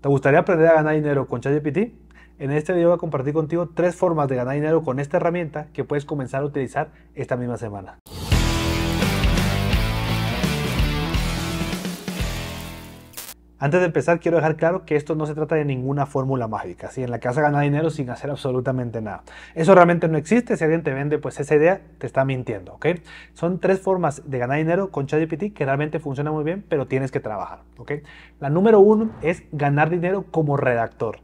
¿Te gustaría aprender a ganar dinero con ChatGPT? En este video voy a compartir contigo tres formas de ganar dinero con esta herramienta que puedes comenzar a utilizar esta misma semana. Antes de empezar, quiero dejar claro que esto no se trata de ninguna fórmula mágica, en la casa gana dinero sin hacer absolutamente nada. Eso realmente no existe, si alguien te vende pues esa idea, te está mintiendo, Son tres formas de ganar dinero con ChatGPT que realmente funciona muy bien, pero tienes que trabajar, ¿ok? La número uno es ganar dinero como redactor.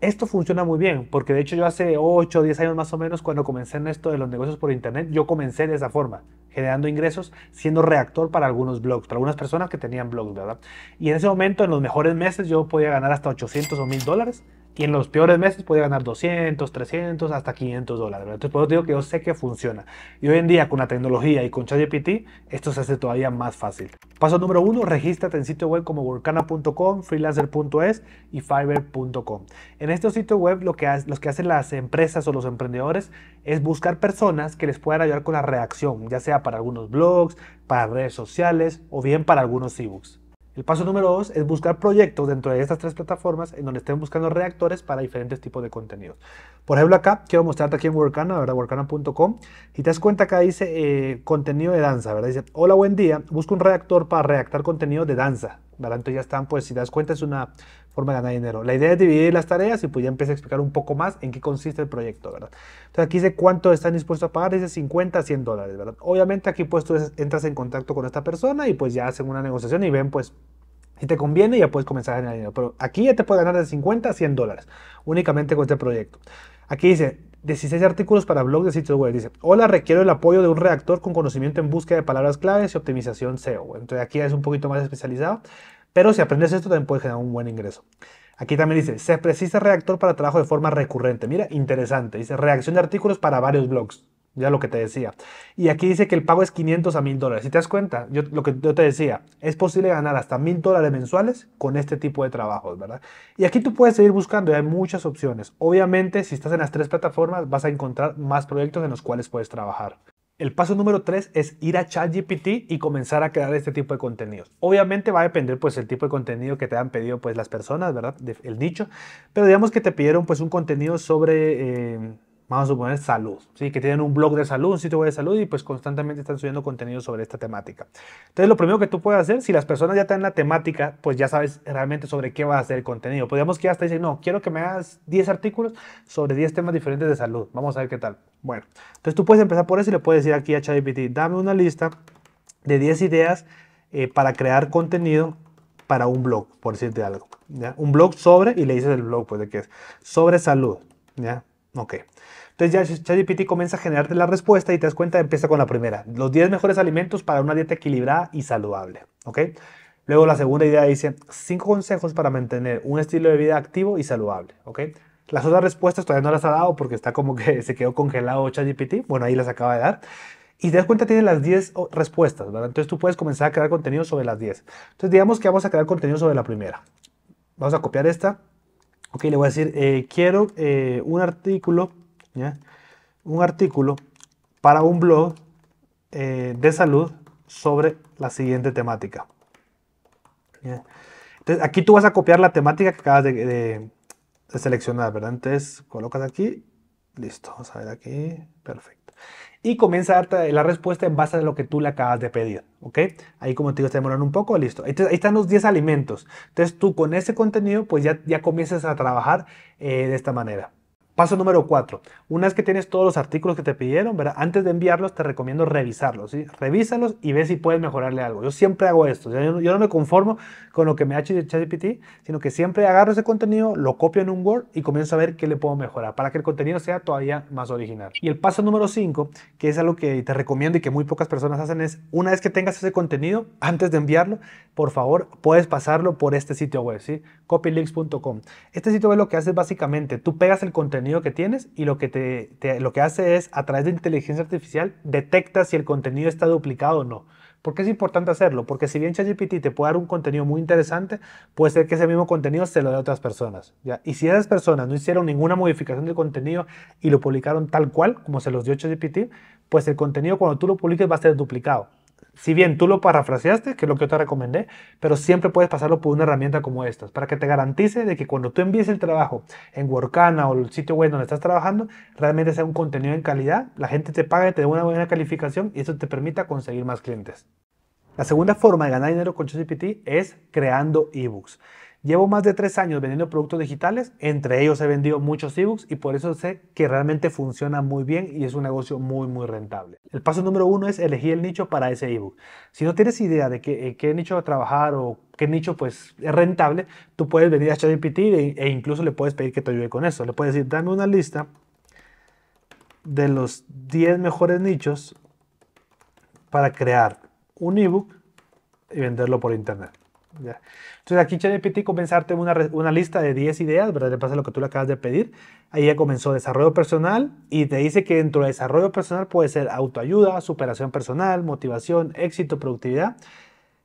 Esto funciona muy bien, porque de hecho yo hace 8 o 10 años más o menos, cuando comencé en esto de los negocios por internet, yo comencé de esa forma, generando ingresos, siendo reactor para algunos blogs, para algunas personas que tenían blogs, ¿verdad? Y en ese momento, en los mejores meses, yo podía ganar hasta 800 o 1000 dólares y en los peores meses podía ganar 200, 300, hasta 500 dólares. Entonces, por eso digo que yo sé que funciona. Y hoy en día, con la tecnología y con ChatGPT, esto se hace todavía más fácil. Paso número uno, regístrate en sitio web como Volcana.com, freelancer.es y fiverr.com. En estos sitios web, lo que, los que hacen las empresas o los emprendedores es buscar personas que les puedan ayudar con la reacción, ya sea para algunos blogs, para redes sociales o bien para algunos ebooks. El paso número dos es buscar proyectos dentro de estas tres plataformas en donde estén buscando reactores para diferentes tipos de contenidos. Por ejemplo, acá quiero mostrarte aquí en Workana, ¿verdad? Workana.com. Y te das cuenta acá dice eh, contenido de danza, ¿verdad? Dice, hola, buen día, busco un reactor para redactar contenido de danza. ¿verdad? Entonces ya están, pues si das cuenta es una forma de ganar dinero. La idea es dividir las tareas y pues ya empieza a explicar un poco más en qué consiste el proyecto, ¿verdad? Entonces aquí dice cuánto están dispuestos a pagar, dice 50 a 100 dólares, ¿verdad? Obviamente aquí pues tú entras en contacto con esta persona y pues ya hacen una negociación y ven pues si te conviene ya puedes comenzar a ganar dinero. Pero aquí ya te puedes ganar de 50 a 100 dólares únicamente con este proyecto. Aquí dice, 16 artículos para blog de sitios web. Dice, hola, requiero el apoyo de un redactor con conocimiento en búsqueda de palabras claves y optimización SEO. Entonces aquí es un poquito más especializado, pero si aprendes esto también puedes generar un buen ingreso. Aquí también dice, se precisa redactor para trabajo de forma recurrente. Mira, interesante. Dice, reacción de artículos para varios blogs. Ya lo que te decía. Y aquí dice que el pago es 500 a 1000 dólares. Si te das cuenta, yo, lo que yo te decía, es posible ganar hasta 1000 dólares mensuales con este tipo de trabajos, ¿verdad? Y aquí tú puedes seguir buscando, y hay muchas opciones. Obviamente, si estás en las tres plataformas, vas a encontrar más proyectos en los cuales puedes trabajar. El paso número tres es ir a ChatGPT y comenzar a crear este tipo de contenidos. Obviamente va a depender pues el tipo de contenido que te han pedido pues las personas, ¿verdad? el nicho. Pero digamos que te pidieron pues un contenido sobre... Eh, vamos a suponer salud, ¿sí? que tienen un blog de salud, un sitio web de salud y pues constantemente están subiendo contenido sobre esta temática. Entonces lo primero que tú puedes hacer, si las personas ya están en la temática, pues ya sabes realmente sobre qué va a ser el contenido. Podríamos que hasta dicen, no, quiero que me hagas 10 artículos sobre 10 temas diferentes de salud. Vamos a ver qué tal. Bueno, entonces tú puedes empezar por eso y le puedes decir aquí a ChatGPT, dame una lista de 10 ideas eh, para crear contenido para un blog, por decirte algo. ¿ya? Un blog sobre, y le dices el blog, pues de qué es, sobre salud. ¿ya? Ok. Entonces ya ChatGPT comienza a generarte la respuesta y te das cuenta, empieza con la primera. Los 10 mejores alimentos para una dieta equilibrada y saludable. Ok. Luego la segunda idea dice 5 consejos para mantener un estilo de vida activo y saludable. ¿ok? Las otras respuestas todavía no las ha dado porque está como que se quedó congelado ChatGPT. Bueno, ahí las acaba de dar. Y te das cuenta, tiene las 10 respuestas, ¿verdad? Entonces tú puedes comenzar a crear contenido sobre las 10. Entonces digamos que vamos a crear contenido sobre la primera. Vamos a copiar esta, ok, le voy a decir, eh, quiero eh, un artículo, un artículo para un blog eh, de salud sobre la siguiente temática. Entonces, aquí tú vas a copiar la temática que acabas de, de seleccionar, ¿verdad? Entonces, colocas aquí Listo, vamos a ver aquí. Perfecto. Y comienza a darte la respuesta en base a lo que tú le acabas de pedir. ¿Ok? Ahí como te digo, está demoran un poco. Listo. ahí están los 10 alimentos. Entonces tú con ese contenido pues ya, ya comienzas a trabajar eh, de esta manera. Paso número cuatro. Una vez que tienes todos los artículos que te pidieron, ¿verdad? antes de enviarlos te recomiendo revisarlos. ¿sí? Revísalos y ve si puedes mejorarle algo. Yo siempre hago esto. yo, no me conformo con lo que me ha hecho ChatGPT, sino que siempre agarro ese contenido, lo copio en un Word y comienzo a ver qué le puedo mejorar para que el contenido sea todavía más original. Y el paso número cinco, que es algo que te recomiendo y que muy pocas personas hacen, es una vez que tengas ese contenido, antes de enviarlo, por favor, puedes pasarlo por este sitio web, ¿sí? copylinks.com. Este sitio web lo que hace básicamente, tú pegas el contenido que tienes y lo que, te, lo que hace es, a través de inteligencia artificial, detecta si el contenido está duplicado o no. ¿Por qué es importante hacerlo? Porque si bien ChatGPT te puede dar un contenido muy interesante, puede ser que ese mismo contenido se lo dé a otras personas. ¿ya? Y si esas personas no hicieron ninguna modificación del contenido y lo publicaron tal cual, como se los dio ChatGPT, pues el contenido cuando tú lo publiques va a ser duplicado si bien tú lo parafraseaste, que es lo que yo te recomendé, pero siempre puedes pasarlo por una herramienta como estas, para que te garantice de que cuando tú envíes el trabajo en Workana o el sitio web donde estás trabajando, realmente sea un contenido en calidad, la gente te pague, te dé una buena calificación y eso te permita conseguir más clientes. La segunda forma de ganar dinero con ChatGPT es creando ebooks. Llevo más de tres años vendiendo productos digitales, entre ellos he vendido muchos ebooks y por eso sé que realmente funciona muy bien y es un negocio muy, muy rentable. El paso número uno es elegir el nicho para ese ebook. Si no tienes idea de eh, qué, va nicho trabajar o qué nicho pues es rentable, tú puedes venir a ChatGPT e, e incluso le puedes pedir que te ayude con eso. Le puedes decir, dame una lista de los 10 mejores nichos para crear un ebook y venderlo por internet. Entonces aquí ChatGPT comenzó a una, una, lista de 10 ideas, ¿verdad? Le pasa lo que tú le acabas de pedir. Ahí ya comenzó desarrollo personal y te dice que dentro de desarrollo personal puede ser autoayuda, superación personal, motivación, éxito, productividad,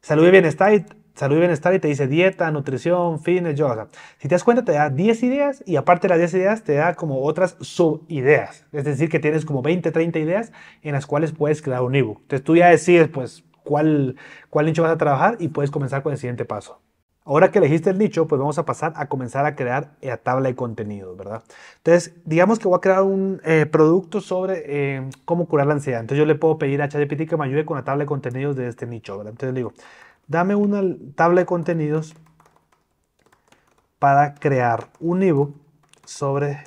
salud y bienestar salud y, bienestar, y te dice dieta, nutrición, fitness, yoga. si te das cuenta te da 10 ideas y aparte de las 10 ideas te da como otras subideas. Es decir, que tienes como 20, 30 ideas en las cuales puedes crear un ebook. Entonces tú ya decides pues cuál, cuál nicho vas a trabajar y puedes comenzar con el siguiente paso. Ahora que elegiste el nicho, pues vamos a pasar a comenzar a crear la eh, tabla de contenidos, ¿verdad? Entonces, digamos que voy a crear un eh, producto sobre em, cómo curar la ansiedad. Entonces yo le puedo pedir a ChatGPT que me ayude con la tabla de contenidos de este nicho, ¿verdad? Entonces le digo, dame una tabla de contenidos para crear un ebook sobre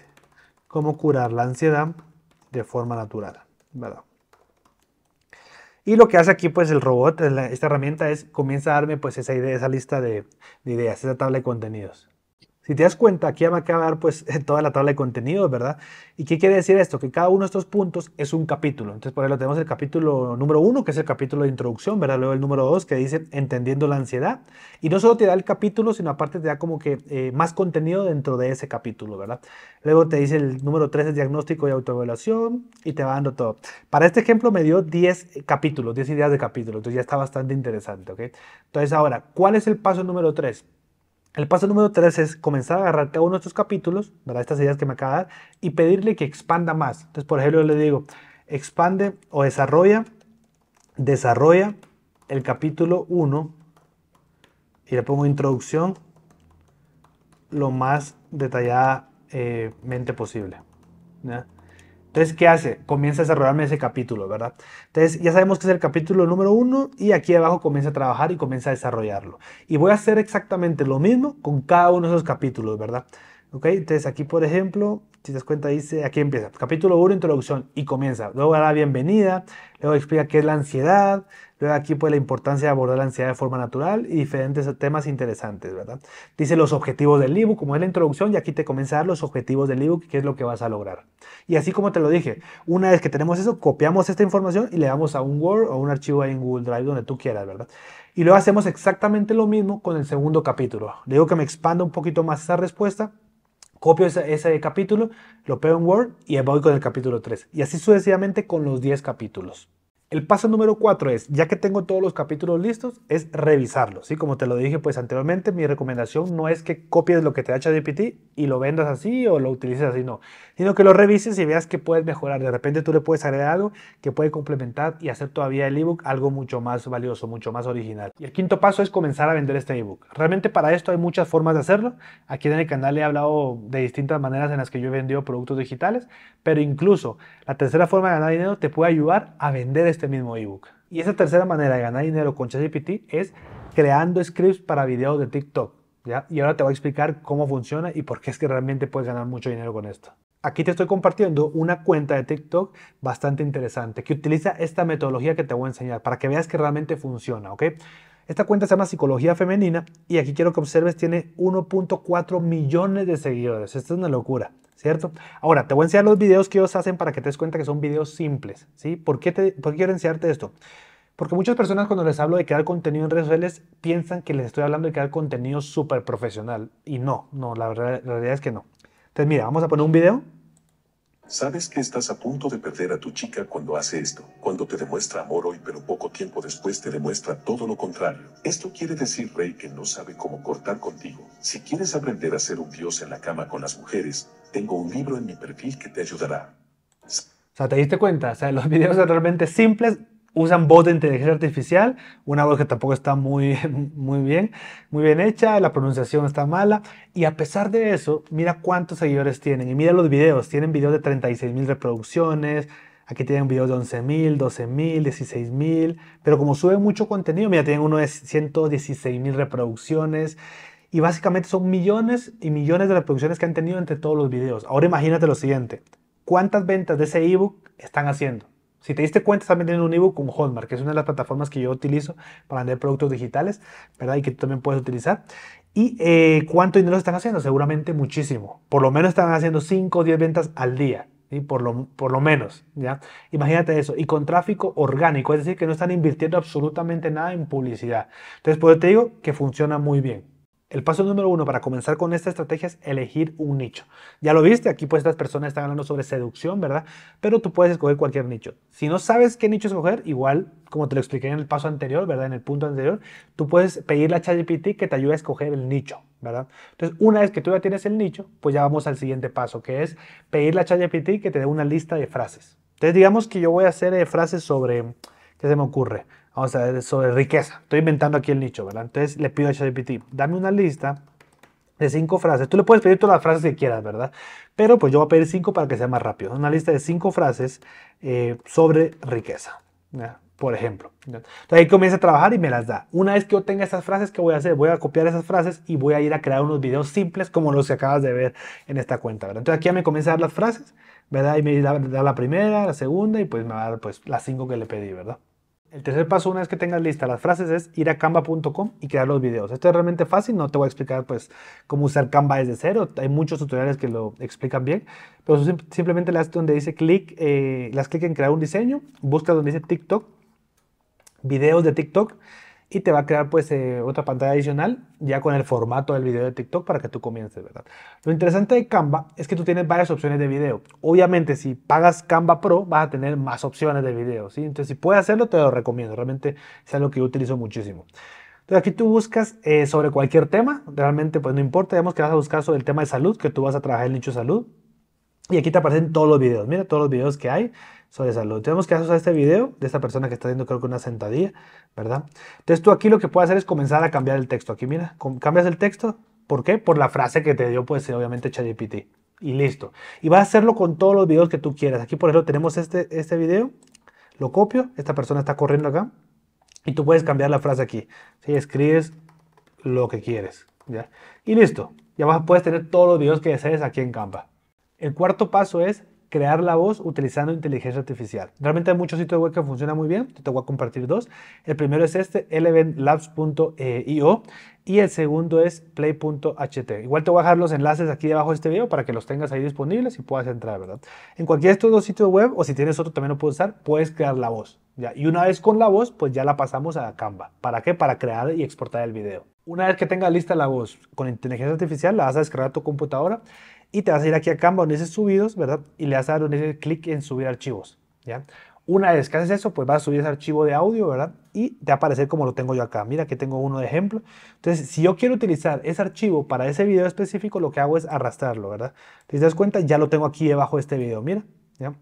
cómo curar la ansiedad de forma natural, ¿verdad? Y lo que hace aquí, pues, el robot, esta herramienta, es comienza a darme, pues, esa idea, esa lista de, de ideas, esa tabla de contenidos. Si te das cuenta, aquí va a quedar pues toda la tabla de contenidos, ¿verdad? ¿Y qué quiere decir esto? Que cada uno de estos puntos es un capítulo. Entonces, por ejemplo, tenemos el capítulo número uno, que es el capítulo de introducción, ¿verdad? Luego el número dos, que dice Entendiendo la ansiedad. Y no solo te da el capítulo, sino aparte te da como que eh, más contenido dentro de ese capítulo, ¿verdad? Luego te dice el número tres, el diagnóstico y autoevaluación, y te va dando todo. Para este ejemplo me dio 10 eh, capítulos, 10 ideas de capítulos. Entonces ya está bastante interesante, ¿ok? Entonces ahora, ¿cuál es el paso número tres? El paso número tres es comenzar a agarrar cada uno de estos capítulos, ¿verdad? estas ideas que me acaba de dar, y pedirle que expanda más. Entonces, por ejemplo, yo le digo, expande o desarrolla, desarrolla el capítulo 1 y le pongo introducción lo más detalladamente eh, posible. Entonces, ¿qué hace? Comienza a desarrollarme ese capítulo, ¿verdad? Entonces, ya sabemos que es el capítulo número uno y aquí abajo comienza a trabajar y comienza a desarrollarlo. Y voy a hacer exactamente lo mismo con cada uno de esos capítulos, ¿verdad? Entonces aquí, por ejemplo, si te das cuenta, dice, aquí empieza. Capítulo 1, introducción, y comienza. Luego da la bienvenida, luego explica qué es la ansiedad, luego aquí pues la importancia de abordar la ansiedad de forma natural y diferentes temas interesantes, ¿verdad? Dice los objetivos del ebook, como es la introducción, y aquí te comienza a dar los objetivos del ebook, qué es lo que vas a lograr. Y así como te lo dije, una vez que tenemos eso, copiamos esta información y le damos a un Word o un archivo ahí en Google Drive, donde tú quieras, ¿verdad? Y luego hacemos exactamente lo mismo con el segundo capítulo. Le digo que me expanda un poquito más esa respuesta copio ese, capítulo, lo pego en Word y voy con el capítulo 3. Y así sucesivamente con los 10 capítulos. El paso número cuatro es, ya que tengo todos los capítulos listos, es revisarlos. ¿sí? Como te lo dije pues anteriormente, mi recomendación no es que copies lo que te da ChatGPT y lo vendas así o lo utilices así, no. Sino que lo revises y veas que puedes mejorar. De repente tú le puedes agregar algo que puede complementar y hacer todavía el ebook algo mucho más valioso, mucho más original. Y el quinto paso es comenzar a vender este ebook. Realmente para esto hay muchas formas de hacerlo. Aquí en el canal he hablado de distintas maneras en las que yo he vendido productos digitales, pero incluso la tercera forma de ganar dinero te puede ayudar a vender este este mismo ebook. Y esa tercera manera de ganar dinero con ChatGPT es creando scripts para videos de TikTok. ¿ya? Y ahora te voy a explicar cómo funciona y por qué es que realmente puedes ganar mucho dinero con esto. Aquí te estoy compartiendo una cuenta de TikTok bastante interesante que utiliza esta metodología que te voy a enseñar para que veas que realmente funciona, ¿ok? Esta cuenta se llama Psicología Femenina y aquí quiero que observes, tiene 1.4 millones de seguidores. Esto es una locura, ¿cierto? Ahora, te voy a enseñar los videos que ellos hacen para que te des cuenta que son videos simples, ¿sí? ¿Por qué, te, quiero enseñarte esto? Porque muchas personas cuando les hablo de crear contenido en redes sociales piensan que les estoy hablando de crear contenido súper profesional. Y no, no, la, la realidad es que no. Entonces mira, vamos a poner un video Sabes que estás a punto de perder a tu chica cuando hace esto, cuando te demuestra amor hoy pero poco tiempo después te demuestra todo lo contrario. Esto quiere decir, Rey, que no sabe cómo cortar contigo. Si quieres aprender a ser un dios en la cama con las mujeres, tengo un libro en mi perfil que te ayudará. O sea, ¿te diste cuenta? O sea, los videos realmente simples usan voz de inteligencia artificial, una voz que tampoco está muy, muy bien, muy bien hecha, la pronunciación está mala, y a pesar de eso, mira cuántos seguidores tienen, y mira los videos, tienen videos de 36 mil reproducciones, aquí tienen videos de 11 mil, 12 mil, 16 mil, pero como suben mucho contenido, mira, tienen uno de 116 mil reproducciones, y básicamente son millones y millones de reproducciones que han tenido entre todos los videos. Ahora imagínate lo siguiente, ¿cuántas ventas de ese ebook están haciendo? Si te diste cuenta, también vendiendo un ebook con Hotmart, que es una de las plataformas que yo utilizo para vender productos digitales, ¿verdad? Y que tú también puedes utilizar. ¿Y eh, cuánto dinero están haciendo? Seguramente muchísimo. Por lo menos están haciendo 5 o 10 ventas al día. ¿Sí? Por, lo, por lo menos, ¿ya? Imagínate eso, y con tráfico orgánico, es decir, que no están invirtiendo absolutamente nada en publicidad. Entonces, pues te digo que funciona muy bien. El paso número uno para comenzar con esta estrategia es elegir un nicho. Ya lo viste, aquí pues estas personas están hablando sobre seducción, ¿verdad? Pero tú puedes escoger cualquier nicho. Si no sabes qué nicho escoger, igual como te lo expliqué en el paso anterior, ¿verdad? En el punto anterior, tú puedes pedirle a ChatGPT que te ayude a escoger el nicho, ¿verdad? Entonces, una vez que tú ya tienes el nicho, pues ya vamos al siguiente paso, que es pedirle a ChatGPT que te dé una lista de frases. Entonces, digamos que yo voy a hacer eh, frases sobre, ¿qué se me ocurre? vamos a ver, sobre riqueza. Estoy inventando aquí el nicho, ¿verdad? Entonces le pido a ChatGPT, dame una lista de cinco frases. Tú le puedes pedir todas las frases que quieras, ¿verdad? Pero pues yo voy a pedir cinco para que sea más rápido. Una lista de cinco frases eh, sobre riqueza, ¿verdad? por ejemplo. Entonces ahí comienza a trabajar y me las da. Una vez que yo tenga esas frases, ¿qué voy a hacer? Voy a copiar esas frases y voy a ir a crear unos videos simples como los que acabas de ver en esta cuenta, ¿verdad? Entonces aquí ya me comienza a dar las frases, ¿verdad? Y me da, da la primera, la segunda y pues me va a dar pues las cinco que le pedí, ¿verdad? El tercer paso, una vez que tengas lista las frases, es ir a canva.com y crear los videos. Esto es realmente fácil, no te voy a explicar pues cómo usar Canva desde cero, hay muchos tutoriales que lo explican bien, pero simplemente le donde dice clic, eh, las clic en crear un diseño, busca donde dice TikTok, videos de TikTok, y te va a crear pues eh, otra pantalla adicional ya con el formato del video de TikTok para que tú comiences, ¿verdad? Lo interesante de Canva es que tú tienes varias opciones de video. Obviamente si pagas Canva Pro vas a tener más opciones de video, ¿sí? Entonces si puedes hacerlo te lo recomiendo, realmente es algo que yo utilizo muchísimo. Entonces aquí tú buscas eh, sobre cualquier tema, realmente pues no importa, digamos que vas a buscar sobre el tema de salud, que tú vas a trabajar el nicho de salud. Y aquí te aparecen todos los videos, mira todos los videos que hay sobre salud. Tenemos que hacer a este video de esta persona que está haciendo creo que una sentadilla, ¿verdad? Entonces tú aquí lo que puedes hacer es comenzar a cambiar el texto. Aquí mira, cambias el texto. ¿Por qué? Por la frase que te dio pues eh, obviamente ChatGPT. Y listo. Y vas a hacerlo con todos los videos que tú quieras. Aquí por ejemplo tenemos este, este video. Lo copio. Esta persona está corriendo acá. Y tú puedes cambiar la frase aquí. Si ¿sí? escribes lo que quieres. ¿ya? Y listo. Ya vas, puedes tener todos los videos que desees aquí en Canva. El cuarto paso es crear la voz utilizando inteligencia artificial. Realmente hay muchos sitios web que funcionan muy bien, te voy a compartir dos. El primero es este, eleventlabs.io e y el segundo es play.ht. Igual te voy a dejar los enlaces aquí debajo de este video para que los tengas ahí disponibles y puedas entrar, ¿verdad? En cualquiera de estos dos sitios web, o si tienes otro también lo puedes usar, puedes crear la voz. ¿ya? Y una vez con la voz, pues ya la pasamos a Canva. ¿Para qué? Para crear y exportar el video. Una vez que tengas lista la voz con inteligencia artificial, la vas a descargar a tu computadora y te vas a ir aquí a Canva donde dice subidos, ¿verdad? Y le vas a dar un clic en subir archivos, ¿ya? Una vez que haces eso, pues vas a subir ese archivo de audio, ¿verdad? Y te va a aparecer como lo tengo yo acá. Mira, que tengo uno de ejemplo. Entonces, si yo quiero utilizar ese archivo para ese video específico, lo que hago es arrastrarlo, ¿verdad? te das cuenta, ya lo tengo aquí debajo de este video, mira, ¿ya?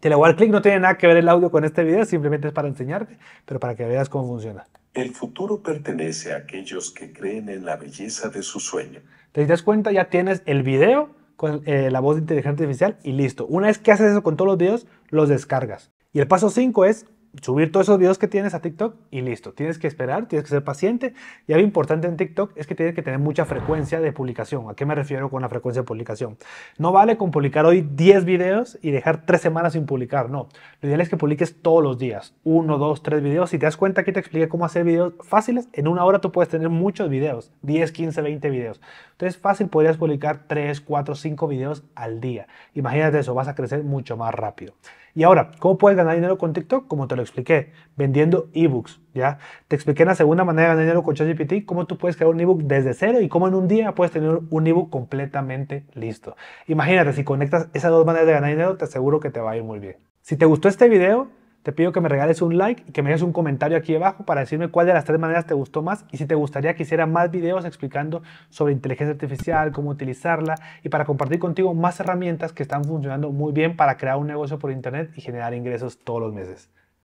Te le voy dar clic, no tiene nada que ver el audio con este video, simplemente es para enseñarte, pero para que veas cómo funciona. El futuro pertenece a aquellos que creen en la belleza de su sueño. ¿Te das cuenta? Ya tienes el video con eh, la voz de inteligencia artificial y listo. Una vez que haces eso con todos los videos, los descargas. Y el paso 5 es subir todos esos videos que tienes a TikTok y listo. Tienes que esperar, tienes que ser paciente. Y algo importante en TikTok es que tienes que tener mucha frecuencia de publicación. ¿A qué me refiero con la frecuencia de publicación? No vale con publicar hoy 10 videos y dejar 3 semanas sin publicar, no. Lo ideal es que publiques todos los días, 1, 2, 3 videos. Si te das cuenta, que te expliqué cómo hacer videos fáciles. En una hora tú puedes tener muchos videos, 10, 15, 20 videos. Entonces fácil podrías publicar 3, 4, 5 videos al día. Imagínate eso, vas a crecer mucho más rápido. Y ahora, ¿cómo puedes ganar dinero con TikTok? Como te lo expliqué, vendiendo ebooks, ¿ya? Te expliqué en la segunda manera de ganar dinero con ChatGPT, cómo tú puedes crear un ebook desde cero y cómo en un día puedes tener un ebook completamente listo. Imagínate, si conectas esas dos maneras de ganar dinero, te aseguro que te va a ir muy bien. Si te gustó este video, te pido que me regales un like y que me dejes un comentario aquí abajo para decirme cuál de las tres maneras te gustó más y si te gustaría que hiciera más videos explicando sobre inteligencia artificial, cómo utilizarla y para compartir contigo más herramientas que están funcionando muy bien para crear un negocio por internet y generar ingresos todos los meses.